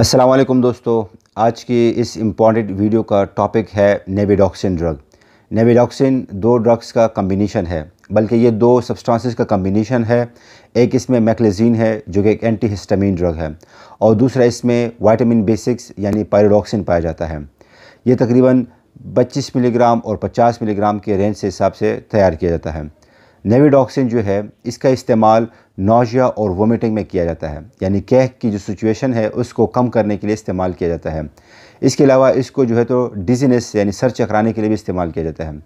असलम दोस्तों आज की इस इम्पॉर्टेंट वीडियो का टॉपिक है नेविडॉक्सिन ड्रग नेविडॉक्सिन दो ड्रग्स का कम्बिनेशन है बल्कि ये दो सब्सटेंसेस का कम्बिनेशन है एक इसमें मैकलेजीन है जो कि एक एंटी हिस्टामिन ड्रग है और दूसरा इसमें वाइटामिन बी सिक्स यानी पायरोडॉक्सिन पाया जाता है ये तकरीबन 25 मिलीग्राम और 50 मिलीग्राम के रेंज से हिसाब से तैयार किया जाता है नेविडॉक्सिन जो है इसका इस्तेमाल नोजिया और वोमिटिंग में किया जाता है यानी कैक की जो सिचुएशन है उसको कम करने के लिए इस्तेमाल किया जाता है इसके अलावा इसको जो है तो डिजीनेस यानी सर चकराने के लिए भी इस्तेमाल किया जाता है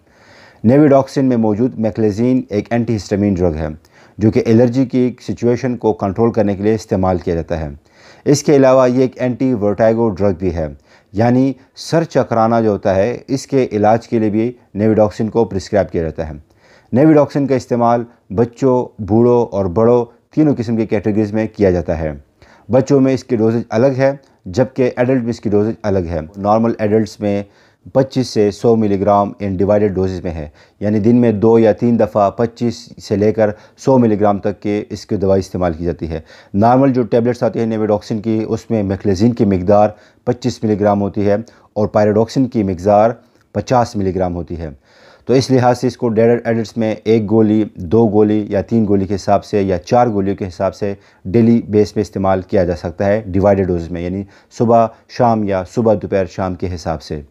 नेविडॉक्सिन में मौजूद मैकलेजीन एक एंटी हिस्टामिन ड्रग है जो कि एलर्जी की सिचुएशन को कंट्रोल करने के लिए इस्तेमाल किया जाता है इसके अलावा ये एक एंटी वर्टाइगो ड्रग भी है यानी सर चकराना जो होता है इसके इलाज के लिए भी नेविडॉक्सिन को प्रिस्क्राइब किया जाता है नेविडॉक्सिन का इस्तेमाल बच्चों बूढ़ों और बड़ों तीनों किस्म के कैटेगरीज में किया जाता है बच्चों में इसकी डोजेज अलग है जबकि एडल्ट में इसकी डोजेज अलग है नॉर्मल एडल्ट में 25 से 100 मिलीग्राम इन डिवाइडेड डोजेज में है यानी दिन में दो या तीन दफ़ा 25 से लेकर 100 मिलीग्राम तक के इसकी दवाई इस्तेमाल की जाती है नॉर्मल जो टैबलेट्स आती है नेविडॉक्सिन की उसमें मेक्लेजीन की मकदार 25 मिलीग्राम होती है और पायराडॉक्सिन की मकदार 50 मिलीग्राम होती है तो इस लिहाज से इसको डेड एडिट्स में एक गोली दो गोली या तीन गोली के हिसाब से या चार गोलियों के हिसाब से डेली बेस पे इस्तेमाल किया जा सकता है डिवाइडेड डोज में यानी सुबह शाम या सुबह दोपहर शाम के हिसाब से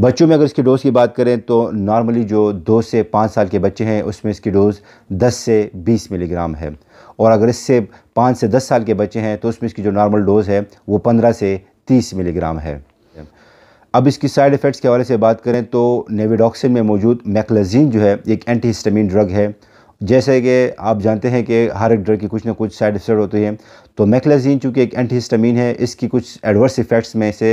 बच्चों में अगर इसकी डोज़ की बात करें तो नॉर्मली जो दो से पाँच साल के बच्चे हैं उसमें इसकी डोज़ दस से बीस मिलीग्राम है और अगर इससे पाँच से दस साल के बच्चे हैं तो उसमें इसकी जो नॉर्मल डोज़ है वो पंद्रह से तीस मिलीग्राम है अब इसकी साइड इफ़ेक्ट्स के हवाले से बात करें तो नेविडॉक्सिन में मौजूद मैकलजीन जो है एक एंटी हिस्टमिन ड्रग है जैसे कि आप जानते हैं कि हर एक ड्रग की कुछ ना कुछ साइड इफेक्ट होती है तो मैकलजीन चूँकि एक एंटी हिस्टामिन है इसकी कुछ एडवर्स इफ़ेक्ट्स में से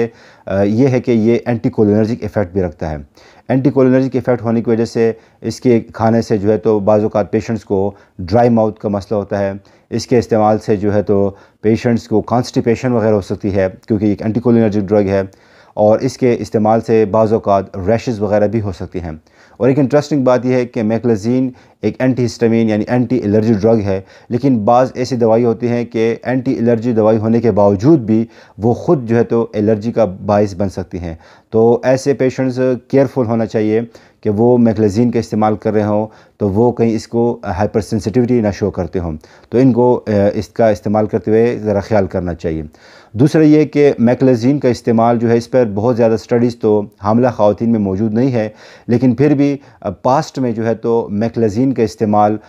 ये है कि ये एंटी कोलोनर्जिक इफ़ेक्ट भी रखता है एंटी कोलोनर्जिक इफ़ेक्ट होने की वजह से इसके खाने से जो है तो बाज़ात पेशेंट्स को ड्राई माउथ का मसला होता है इसके इस्तेमाल से जो है तो पेशेंट्स को कॉन्स्टिपेशन वगैरह हो सकती है क्योंकि एक एंटी कोलोनर्जिक ड्रग है और इसके इस्तेमाल से बाज़ात रैशेज़ वगैरह भी हो सकती हैं और एक इंटरेस्टिंग बात यह है कि मैकलजीन एक एंटी हिस्टामिन यानी एंटी एलर्जी ड्रग है लेकिन बाज़ ऐसी दवाई होती हैं कि एंटी एलर्जी दवाई होने के बावजूद भी वो ख़ुद जो है तो एलर्जी का बायस बन सकती हैं तो ऐसे पेशेंट्स केयरफुल होना चाहिए कि वो मैकलजीन का इस्तेमाल कर रहे हों तो वो कहीं इसको हाइपर सेंसिटिविटी ना शो करते हों तो इनको इसका इस्तेमाल करते हुए ज़रा ख्याल करना चाहिए दूसरा ये कि मैकलजीन का इस्तेमाल जो है इस पर बहुत ज़्यादा स्टडीज़ तो हमला ख़वान में मौजूद नहीं है लेकिन फिर भी भी पास्ट में जो है तो मैकलजीन का इस्तेमाल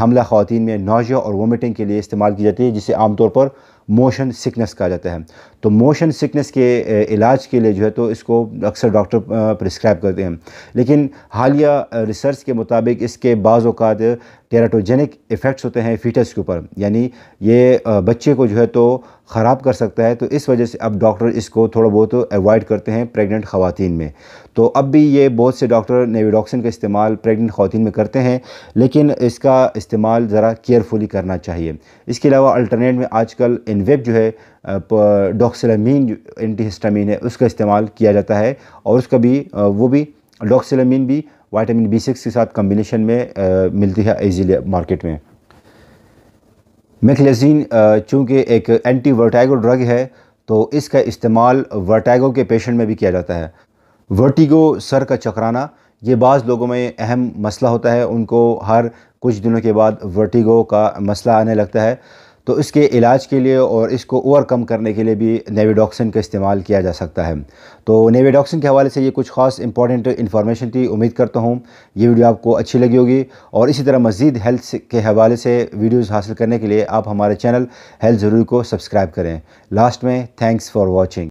हमला ख़वान में नोजो और वोमिटिंग के लिए इस्तेमाल की जाती है जिसे आमतौर पर मोशन सिकनेस कहा जाता है तो मोशन सिकनेस के इलाज के लिए जो है तो इसको अक्सर डॉक्टर प्रिस्क्राइब करते हैं लेकिन हालिया रिसर्च के मुताबिक इसके बाज़ अवत टेराटोजेनिक इफ़ेक्ट्स होते हैं फीटस के ऊपर यानी ये बच्चे को जो है तो ख़राब कर सकता है तो इस वजह से अब डॉक्टर इसको थोड़ा बहुत तो अवॉइड करते हैं प्रेग्नेंट ख़वान में तो अब भी ये बहुत से डॉक्टर नेविडॉक्सिन का इस्तेमाल प्रेग्नेंट ख़वान में करते हैं लेकिन इसका इस्तेमाल ज़रा केयरफुली करना चाहिए इसके अलावा अल्टरनेट में आजकल इनवेब जो है डॉक्सिलामीन एंटी है उसका इस्तेमाल किया जाता है और उसका भी वो भी डॉक्सिलामीन भी वाइटामिन बी सिक्स के साथ कम्बिनेशन में मिलती है ईजीली मार्केट में मेखलेजीन चूँकि एक एंटी वर्टाइगो ड्रग है तो इसका इस्तेमाल वर्टाइगो के पेशेंट में भी किया जाता है वर्टिगो सर का चकराना ये बाज़ लोगों में अहम मसला होता है उनको हर कुछ दिनों के बाद वर्टिगो का मसला आने लगता है तो इसके इलाज के लिए और इसको ओवरकम करने के लिए भी नेविडॉक्सिन का इस्तेमाल किया जा सकता है तो नेविडॉक्सिन के हवाले से ये कुछ खास इंपॉर्टेंट इन्फॉर्मेशन थी उम्मीद करता हूँ ये वीडियो आपको अच्छी लगी होगी और इसी तरह मज़ीद हेल्थ के हवाले से वीडियोज़ हासिल करने के लिए आप हमारे चैनल हेल्थ ज़रूर को सब्सक्राइब करें लास्ट में थैंक्स फॉर वॉचिंग